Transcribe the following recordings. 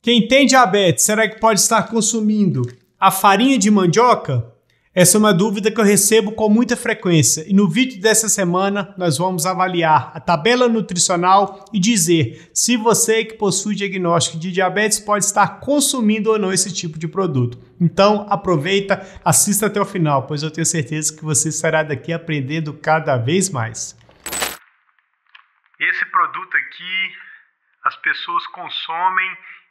Quem tem diabetes, será que pode estar consumindo a farinha de mandioca? Essa é uma dúvida que eu recebo com muita frequência e no vídeo dessa semana nós vamos avaliar a tabela nutricional e dizer se você que possui diagnóstico de diabetes pode estar consumindo ou não esse tipo de produto. Então aproveita, assista até o final, pois eu tenho certeza que você estará daqui aprendendo cada vez mais. Esse produto aqui as pessoas consomem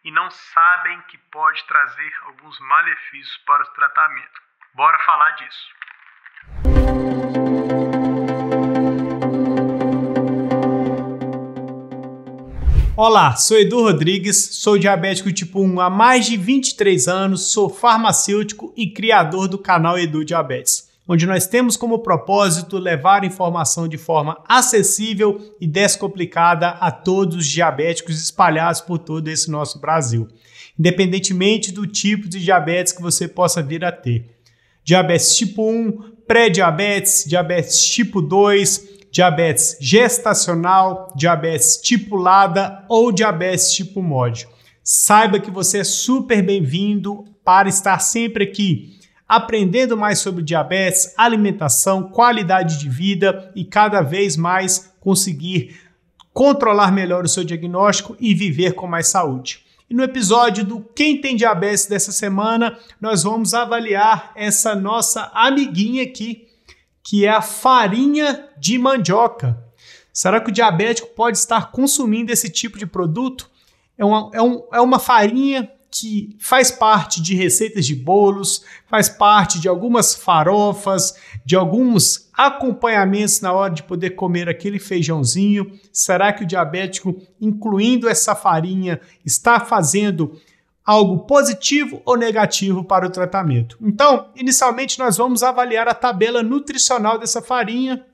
e não sabem que pode trazer alguns malefícios para o tratamento. Bora falar disso. Olá, sou Edu Rodrigues, sou diabético tipo 1 há mais de 23 anos, sou farmacêutico e criador do canal Edu Diabetes onde nós temos como propósito levar informação de forma acessível e descomplicada a todos os diabéticos espalhados por todo esse nosso Brasil, independentemente do tipo de diabetes que você possa vir a ter. Diabetes tipo 1, pré-diabetes, diabetes tipo 2, diabetes gestacional, diabetes tipulada ou diabetes tipo MOD. Saiba que você é super bem-vindo para estar sempre aqui aprendendo mais sobre diabetes, alimentação, qualidade de vida e cada vez mais conseguir controlar melhor o seu diagnóstico e viver com mais saúde. E no episódio do Quem Tem Diabetes dessa semana, nós vamos avaliar essa nossa amiguinha aqui, que é a farinha de mandioca. Será que o diabético pode estar consumindo esse tipo de produto? É uma, é um, é uma farinha que faz parte de receitas de bolos, faz parte de algumas farofas, de alguns acompanhamentos na hora de poder comer aquele feijãozinho? Será que o diabético, incluindo essa farinha, está fazendo algo positivo ou negativo para o tratamento? Então, inicialmente nós vamos avaliar a tabela nutricional dessa farinha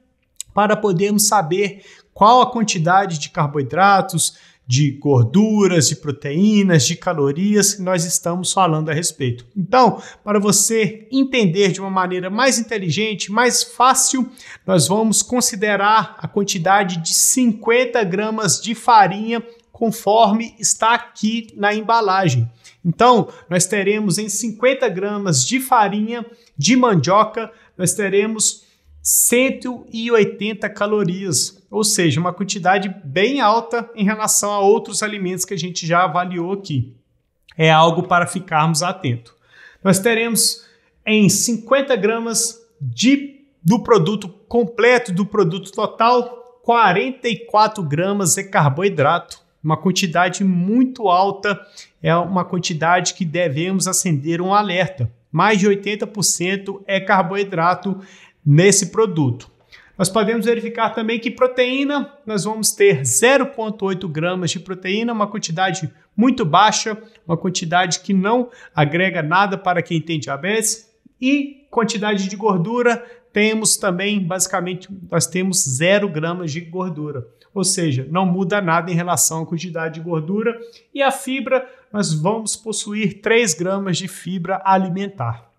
para podermos saber qual a quantidade de carboidratos, de gorduras, de proteínas, de calorias que nós estamos falando a respeito. Então, para você entender de uma maneira mais inteligente, mais fácil, nós vamos considerar a quantidade de 50 gramas de farinha conforme está aqui na embalagem. Então, nós teremos em 50 gramas de farinha de mandioca, nós teremos 180 calorias, ou seja, uma quantidade bem alta em relação a outros alimentos que a gente já avaliou aqui. É algo para ficarmos atento. Nós teremos em 50 gramas de, do produto completo, do produto total, 44 gramas é carboidrato. Uma quantidade muito alta, é uma quantidade que devemos acender um alerta. Mais de 80% é carboidrato nesse produto. Nós podemos verificar também que proteína, nós vamos ter 0,8 gramas de proteína, uma quantidade muito baixa, uma quantidade que não agrega nada para quem tem diabetes. E quantidade de gordura, temos também, basicamente, nós temos 0 gramas de gordura. Ou seja, não muda nada em relação à quantidade de gordura. E a fibra, nós vamos possuir 3 gramas de fibra alimentar.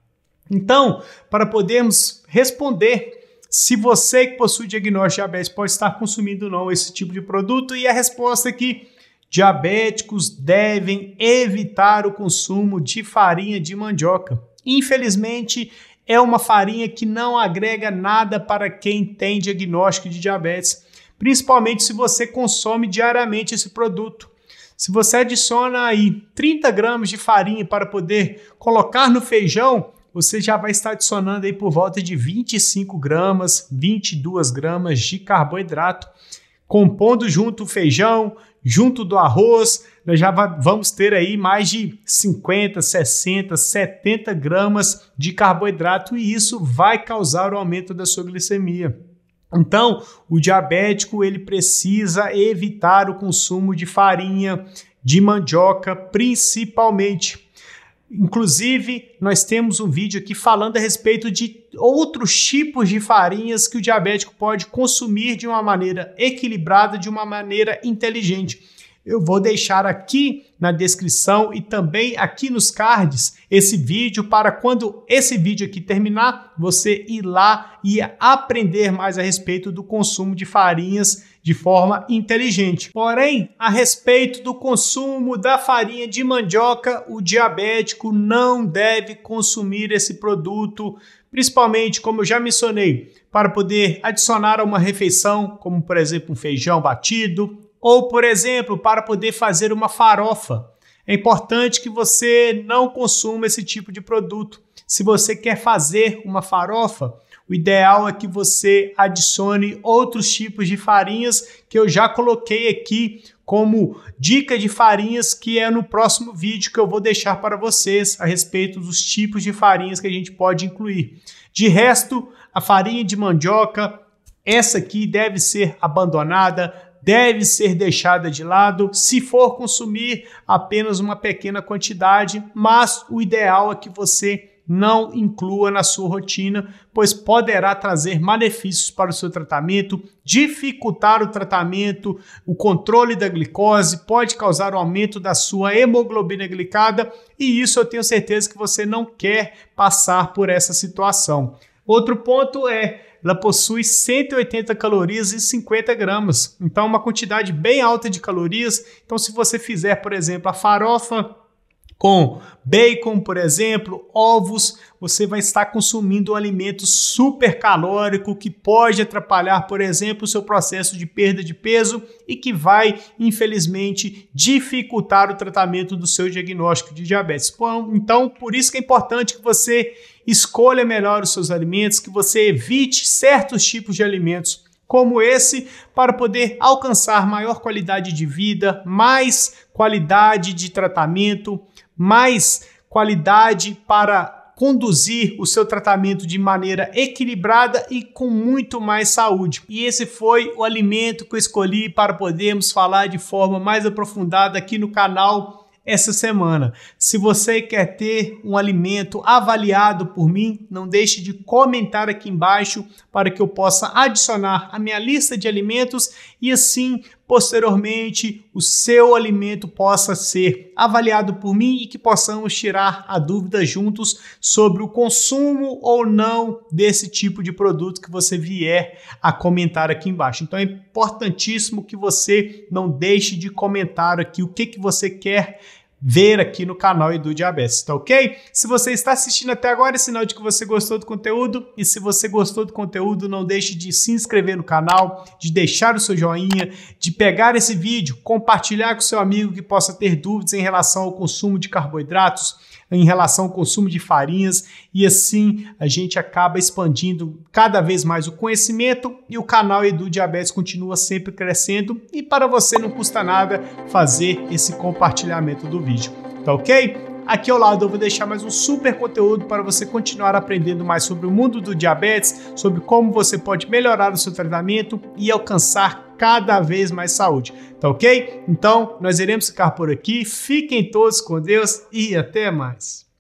Então, para podermos responder se você que possui diagnóstico de diabetes pode estar consumindo ou não esse tipo de produto, e a resposta é que diabéticos devem evitar o consumo de farinha de mandioca. Infelizmente, é uma farinha que não agrega nada para quem tem diagnóstico de diabetes, principalmente se você consome diariamente esse produto. Se você adiciona aí 30 gramas de farinha para poder colocar no feijão, você já vai estar adicionando aí por volta de 25 gramas, 22 gramas de carboidrato, compondo junto o feijão, junto do arroz, nós já vamos ter aí mais de 50, 60, 70 gramas de carboidrato e isso vai causar o aumento da sua glicemia. Então, o diabético ele precisa evitar o consumo de farinha, de mandioca, principalmente. Inclusive, nós temos um vídeo aqui falando a respeito de outros tipos de farinhas que o diabético pode consumir de uma maneira equilibrada, de uma maneira inteligente. Eu vou deixar aqui na descrição e também aqui nos cards esse vídeo para quando esse vídeo aqui terminar, você ir lá e aprender mais a respeito do consumo de farinhas de forma inteligente. Porém, a respeito do consumo da farinha de mandioca, o diabético não deve consumir esse produto, principalmente como eu já mencionei, para poder adicionar a uma refeição, como por exemplo um feijão batido, ou por exemplo, para poder fazer uma farofa. É importante que você não consuma esse tipo de produto. Se você quer fazer uma farofa, o ideal é que você adicione outros tipos de farinhas que eu já coloquei aqui como dica de farinhas, que é no próximo vídeo que eu vou deixar para vocês a respeito dos tipos de farinhas que a gente pode incluir. De resto, a farinha de mandioca, essa aqui deve ser abandonada, deve ser deixada de lado, se for consumir apenas uma pequena quantidade, mas o ideal é que você não inclua na sua rotina, pois poderá trazer malefícios para o seu tratamento, dificultar o tratamento, o controle da glicose, pode causar o um aumento da sua hemoglobina glicada, e isso eu tenho certeza que você não quer passar por essa situação. Outro ponto é ela possui 180 calorias e 50 gramas, então uma quantidade bem alta de calorias. Então, se você fizer, por exemplo, a farofa com bacon, por exemplo, ovos, você vai estar consumindo um alimento super calórico que pode atrapalhar, por exemplo, o seu processo de perda de peso e que vai, infelizmente, dificultar o tratamento do seu diagnóstico de diabetes. Então, por isso que é importante que você escolha melhor os seus alimentos, que você evite certos tipos de alimentos como esse para poder alcançar maior qualidade de vida, mais qualidade de tratamento, mais qualidade para conduzir o seu tratamento de maneira equilibrada e com muito mais saúde. E esse foi o alimento que eu escolhi para podermos falar de forma mais aprofundada aqui no canal essa semana. Se você quer ter um alimento avaliado por mim, não deixe de comentar aqui embaixo para que eu possa adicionar a minha lista de alimentos e assim posteriormente o seu alimento possa ser avaliado por mim e que possamos tirar a dúvida juntos sobre o consumo ou não desse tipo de produto que você vier a comentar aqui embaixo. Então é importantíssimo que você não deixe de comentar aqui o que, que você quer ver aqui no canal Edu Diabetes, tá ok? Se você está assistindo até agora, é sinal de que você gostou do conteúdo. E se você gostou do conteúdo, não deixe de se inscrever no canal, de deixar o seu joinha, de pegar esse vídeo, compartilhar com seu amigo que possa ter dúvidas em relação ao consumo de carboidratos, em relação ao consumo de farinhas, e assim a gente acaba expandindo cada vez mais o conhecimento e o canal Edu Diabetes continua sempre crescendo. E para você não custa nada fazer esse compartilhamento do vídeo vídeo, tá ok? Aqui ao lado eu vou deixar mais um super conteúdo para você continuar aprendendo mais sobre o mundo do diabetes, sobre como você pode melhorar o seu tratamento e alcançar cada vez mais saúde, tá ok? Então, nós iremos ficar por aqui. Fiquem todos com Deus e até mais.